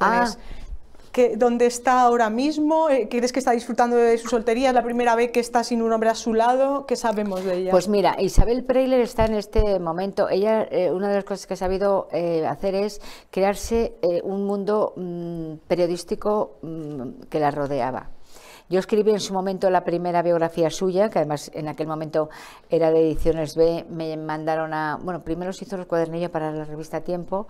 Ah, ¿Dónde está ahora mismo? Eh, ¿Crees que está disfrutando de su soltería? ¿Es la primera vez que está sin un hombre a su lado? ¿Qué sabemos de ella? Pues mira, Isabel Preiler está en este momento. Ella, eh, una de las cosas que ha sabido eh, hacer es crearse un mundo mm, periodístico mm, que la rodeaba. Yo escribí en su momento la primera biografía suya, que además en aquel momento era de Ediciones B, me mandaron a, bueno, primero se hizo los cuadernillos para la revista Tiempo,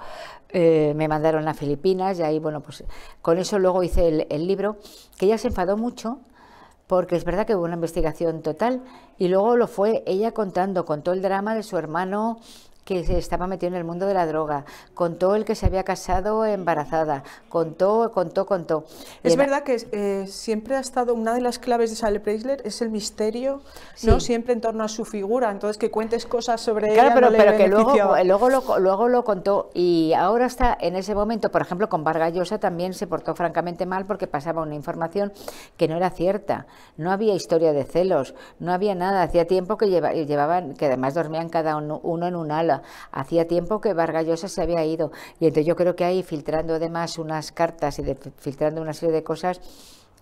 eh, me mandaron a Filipinas y ahí, bueno, pues con eso luego hice el, el libro, que ella se enfadó mucho porque es verdad que hubo una investigación total y luego lo fue ella contando, contó el drama de su hermano que estaba metido en el mundo de la droga, contó el que se había casado embarazada, contó, contó, contó. Es verdad que eh, siempre ha estado, una de las claves de Sale Preisler es el misterio, ¿no? Siempre en torno a su figura, entonces que cuentes cosas sobre claro, ella pero, pero, que luego, eh, luego, lo, luego lo contó y ahora está en ese momento, por ejemplo, con Vargallosa también se portó francamente mal porque pasaba una información que no era cierta, no había historia de celos, no había nada, hacía tiempo que llevaban, que además dormían cada uno en un ala, Hacía tiempo que Vargallosa se había ido. Y entonces yo creo que ahí, filtrando además unas cartas y filtrando una serie de cosas,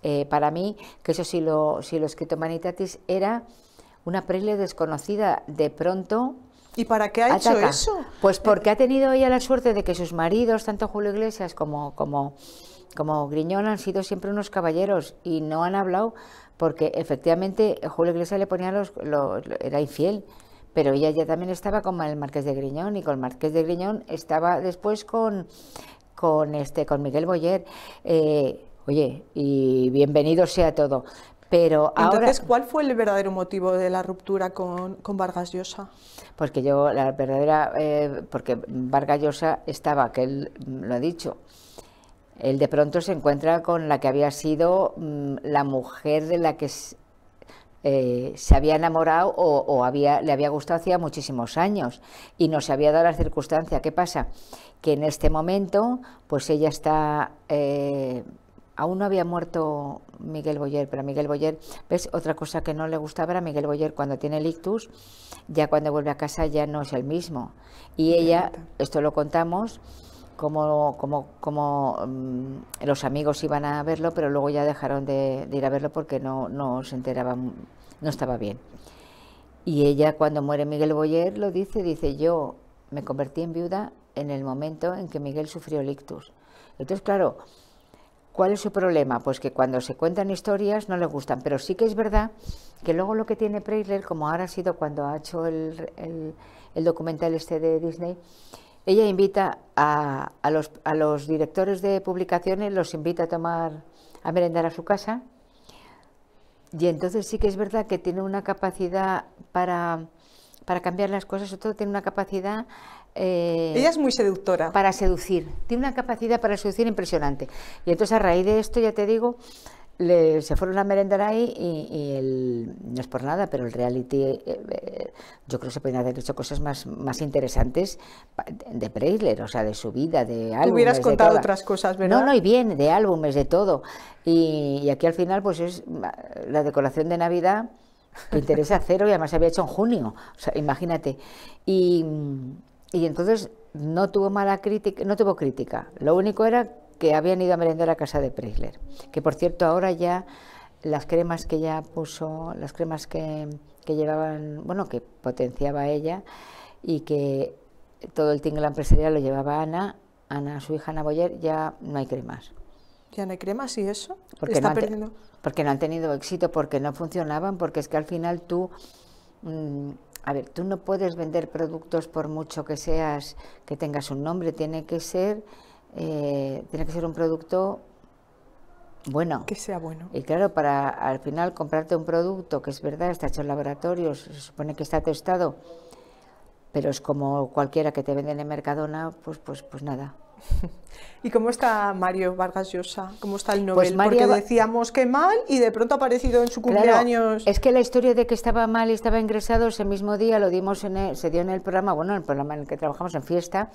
eh, para mí, que eso sí lo, sí escrito Manitatis, era una prele desconocida. De pronto, ¿Y para qué ha hecho eso? Pues porque eh, ha tenido ella la suerte de que sus maridos, tanto Julio Iglesias como, como, como Griñón, han sido siempre unos caballeros y no han hablado porque efectivamente Julio Iglesias le ponía los, era infiel pero ella ya también estaba con el Marqués de Griñón y con el Marqués de Griñón estaba después con, con, este, con Miguel Boyer. Eh, oye, y bienvenido sea todo. Pero Entonces, ¿cuál fue el verdadero motivo de la ruptura con, Vargas Llosa? Porque yo, la verdadera, eh, porque Vargas Llosa estaba, que él lo ha dicho, él de pronto se encuentra con la que había sido mm, la mujer de la que eh, se había enamorado o, había, le había gustado hacía muchísimos años y no se había dado la circunstancia. ¿Qué pasa? Que en este momento, pues ella está... Eh, aún no había muerto Miguel Boyer, pero Miguel Boyer, ¿ves? Otra cosa que no le gustaba era Miguel Boyer cuando tiene el ictus, ya cuando vuelve a casa ya no es el mismo. Y ella, esto lo contamos, como como, como mm, los amigos iban a verlo, pero luego ya dejaron de, ir a verlo porque no, se enteraban, no estaba bien. Y ella cuando muere Miguel Boyer lo dice, dice yo me convertí en viuda en el momento en que Miguel sufrió el ictus. Entonces, claro, ¿cuál es su problema? Pues que cuando se cuentan historias no le gustan, pero sí que es verdad que luego lo que tiene Preisler, como ahora ha sido cuando ha hecho el, el documental este de Disney, ella invita a, a, los, directores de publicaciones, los invita a tomar, a merendar a su casa. Y entonces sí que es verdad que tiene una capacidad para, cambiar las cosas, sobre todo tiene una capacidad... Eh, ella es muy seductora. Para seducir, tiene una capacidad para seducir impresionante. Y entonces a raíz de esto, ya te digo, se fueron a merendar ahí y, no es por nada, pero el reality, eh, eh, yo creo que se pueden haber hecho cosas más, más interesantes de Preisler, o sea, de su vida, de álbumes. Hubieras contado otras cosas, ¿verdad? No, no, y bien, de álbumes, de todo. Y, aquí al final, pues es la decoración de Navidad, interesa cero y además se había hecho en junio, o sea, imagínate. Y, y entonces no tuvo mala crítica, no tuvo crítica. Lo único era que habían ido a merendar a casa de Preisler. Que por cierto, ahora ya las cremas que ya puso, las cremas que, que llevaban, bueno, que potenciaba ella y que todo el tingle empresarial lo llevaba Ana, Ana, su hija Ana Boyer, ya no hay cremas. ¿Ya no hay cremas y eso? Porque, Está no, perdiendo. porque no han tenido éxito, porque no funcionaban, porque es que al final tú... Mm, a ver, tú no puedes vender productos por mucho que seas, que tengas un nombre, tiene que ser eh, tiene que ser un producto bueno. Que sea bueno. Y claro, para al final comprarte un producto que es verdad, está hecho en laboratorio se supone que está testado, pero es como cualquiera que te venden en Mercadona, pues, pues, pues nada, ¿Y cómo está Mario Vargas Llosa? ¿Cómo está el pues Nobel? Porque decíamos que mal y de pronto ha aparecido en su cumpleaños. es que la historia de que estaba mal y estaba ingresado ese mismo día lo dimos en se dio en el programa, bueno, en el programa en el que trabajamos en fiesta.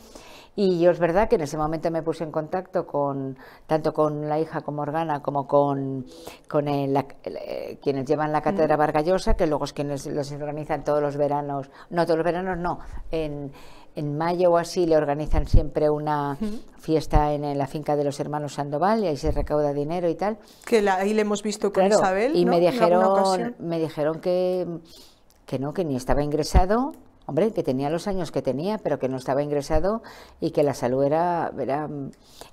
Y yo es verdad que en ese momento me puse en contacto con tanto con la hija como Organa como con, el, eh, quienes llevan la cátedra mm. Vargas Llosa, que luego es quienes los organizan todos los veranos, no todos los veranos, no, en en mayo o así le organizan siempre una fiesta en la finca de los hermanos Sandoval y ahí se recauda dinero y tal. Que la, ahí le hemos visto con Isabel. Y me dijeron, me dijeron que, que no, que ni estaba ingresado. Hombre, que tenía los años que tenía, pero que no estaba ingresado y que la salud era, era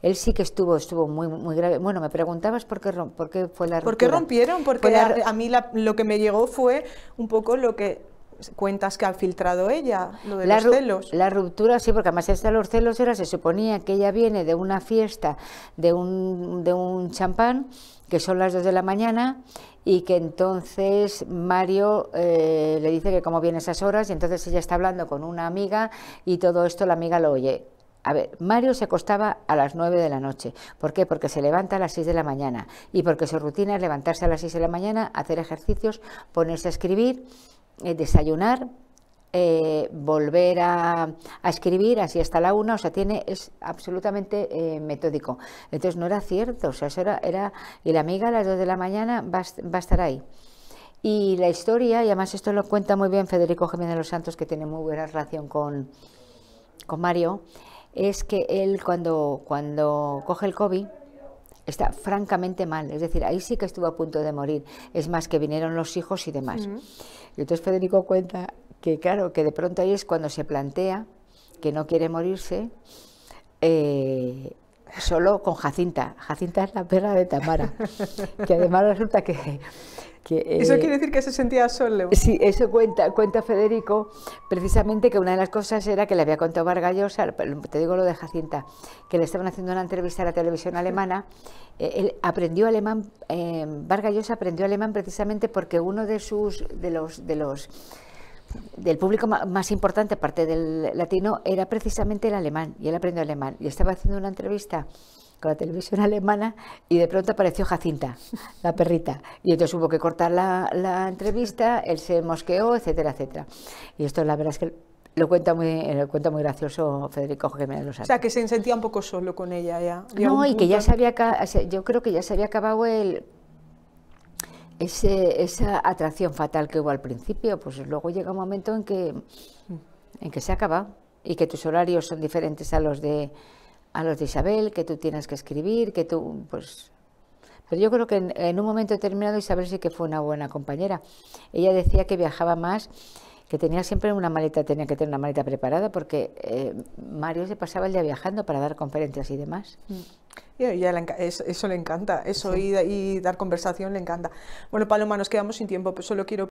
él sí que estuvo estuvo muy muy grave. Bueno, me preguntabas por qué, por qué fue la ¿Por ¿Por qué rompieron? Porque a, mí lo que me llegó fue un poco lo que cuentas que ha filtrado ella, lo de los celos. La ruptura, sí, porque además de los celos era, se suponía que ella viene de una fiesta, de un, de un champán, que son las dos de la mañana, y que entonces Mario eh, le dice que cómo viene esas horas, y entonces ella está hablando con una amiga, y todo esto la amiga lo oye. A ver, Mario se acostaba a las 9 de la noche. ¿Por qué? Porque se levanta a las 6 de la mañana y porque su rutina es levantarse a las 6 de la mañana, hacer ejercicios, ponerse a escribir eh, desayunar, eh, volver a, escribir así hasta la una, o sea, tiene, es absolutamente eh, metódico. Entonces no era cierto, o sea, eso era, era, y la amiga a las dos de la mañana va, va, a estar ahí. Y la historia, y además esto lo cuenta muy bien Federico Jiménez de los Santos, que tiene muy buena relación con, Mario, es que él cuando, cuando coge el COVID, está francamente mal. Es decir, ahí sí que estuvo a punto de morir. Es más, que vinieron los hijos y demás. Y entonces Federico cuenta que, claro, que de pronto ahí es cuando se plantea que no quiere morirse. Eh, solo con Jacinta. Jacinta es la perra de Tamara, que además resulta que ¿Eso eh, quiere decir que se sentía solo? Sí, eso cuenta, cuenta Federico, precisamente que una de las cosas era que le había contado Vargallosa, te digo lo de Jacinta, que le estaban haciendo una entrevista a la televisión alemana. Eh, él aprendió alemán, eh, Vargallosa aprendió alemán precisamente porque uno de sus, de los, de los del público más importante, aparte del latino, era precisamente el alemán, y él aprendió alemán. Y estaba haciendo una entrevista con la televisión alemana y de pronto apareció Jacinta, la perrita. Y entonces hubo que cortar la, entrevista, él se mosqueó, etcétera, etcétera. Y esto la verdad es que lo cuenta muy, lo cuenta muy gracioso Federico Jiménez Lozano. O sea, que se sentía un poco solo con ella ya. No, y que ya se había, yo creo que ya se había acabado el, ese, esa atracción fatal que hubo al principio, pues luego llega un momento en que, mm. en que se acaba y que tus horarios son diferentes a los de a los de Isabel, que tú tienes que escribir, que tú, pues... Pero yo creo que en, un momento determinado Isabel sí que fue una buena compañera. Ella decía que viajaba más, que tenía siempre una maleta, tenía que tener una maleta preparada, porque eh, Mario se pasaba el día viajando para dar conferencias y demás. Mm. eso, le encanta, eso y, dar conversación le encanta. Bueno, Paloma, nos quedamos sin tiempo, pero solo quiero